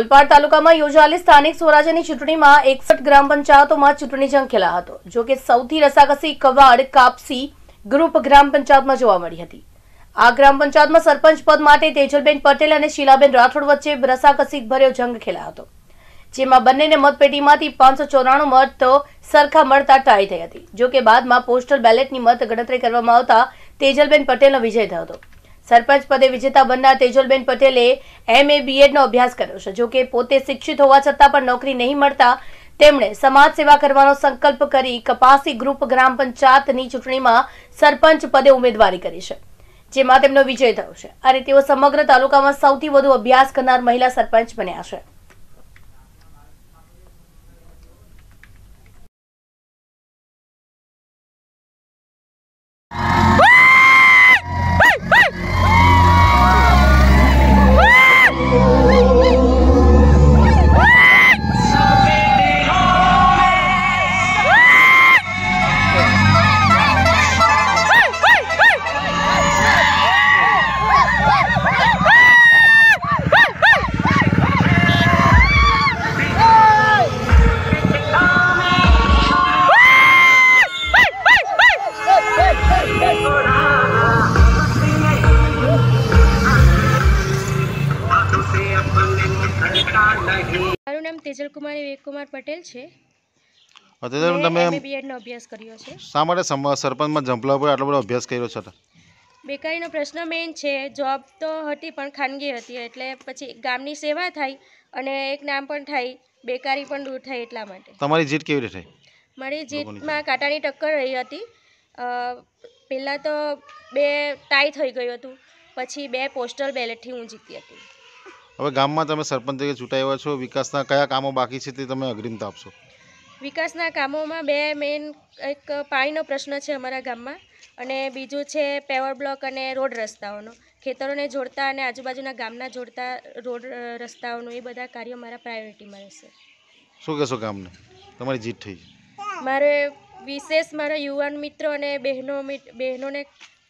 ઓલપાડ તાલુકામાં યોજાયેલી સ્થાનિક સ્વરાજ્યની ચૂંટણીમાં એકસઠ ગ્રામ પંચાયતોમાં ચૂંટણી જંગ ખેલા હતો જો કે સૌથી રસાકસી કવાડ કાપસી ગ્રુપ ગ્રામ પંચાયતમાં જોવા મળી હતી આ ગ્રામ પંચાયતમાં સરપંચ પદ માટે તેજલબેન પટેલ અને શીલાબેન રાઠોડ વચ્ચે રસાકસી ભર્યો જંગ ખેલા હતો જેમાં બંનેને મતપેટીમાંથી પાંચસો ચોરાણું મત તો સરખા મળતા ટાઈ થઈ હતી જો કે બાદમાં પોસ્ટલ બેલેટની મત ગણતરી કરવામાં આવતા તેજલબેન પટેલનો વિજય થયો હતો સરપંચ પદે વિજેતા બનનાર તેજલબેન પટેલે એમ એ એડનો અભ્યાસ કર્યો છે જોકે પોતે શિક્ષિત હોવા છતાં પણ નોકરી નહીં મળતા તેમણે સમાજ સેવા કરવાનો સંકલ્પ કરી કપાસી ગ્રુપ ગ્રામ પંચાયતની ચૂંટણીમાં સરપંચ પદે ઉમેદવારી કરી છે જેમાં તેમનો વિજય થયો છે અને તેઓ સમગ્ર તાલુકામાં સૌથી વધુ અભ્યાસ કરનાર મહિલા સરપંચ બન્યા છે મારું નામ તેજલ વિવેક કુમાર પટેલ છે બેકારીનો પ્રશ્ન મેઇન છે જોબ તો હતી પણ ખાનગી હતી એટલે પછી ગામની સેવા થાય અને એક નામ પણ થાય બેકારી પણ દૂર થાય એટલા માટે તમારી જીત કેવી રીતે મારી જીતમાં કાંટાની ટક્કર રહી હતી પહેલાં તો બે ટાઈ થઈ ગયું હતું પછી બે પોસ્ટલ બેલેટથી હું જીતી હતી હવે ગામમાં તમે સરપંચ તરીકે ચૂંટાયા છો વિકાસના કયા કામો બાકી છે તે તમે અગ્રિમતા આપશો વિકાસના કામોમાં બે મેઇન એક પાણીનો પ્રશ્ન છે અમારા ગામમાં અને બીજું છે પેવર બ્લોક અને રોડ રસ્તાઓનો ખેતરોને જોડતા અને આજુબાજુના ગામના જોડતા રોડ રસ્તાઓનું એ બધા કાર્યો મારા પ્રાયોરિટીમાં રહેશે શું કહેશો ગામને તમારી જીત થઈ મારે વિશેષ મારા યુવાન મિત્રો અને બહેનો બહેનોને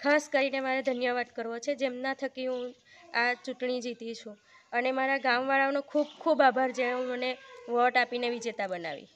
ખાસ કરીને મારે ધન્યવાદ કરવો છે જેમના થકી હું આ ચૂંટણી જીતી છું અને મારા ગામવાળાઓનો ખૂબ ખૂબ આભાર જેણે મને વોટ આપીને વિજેતા બનાવી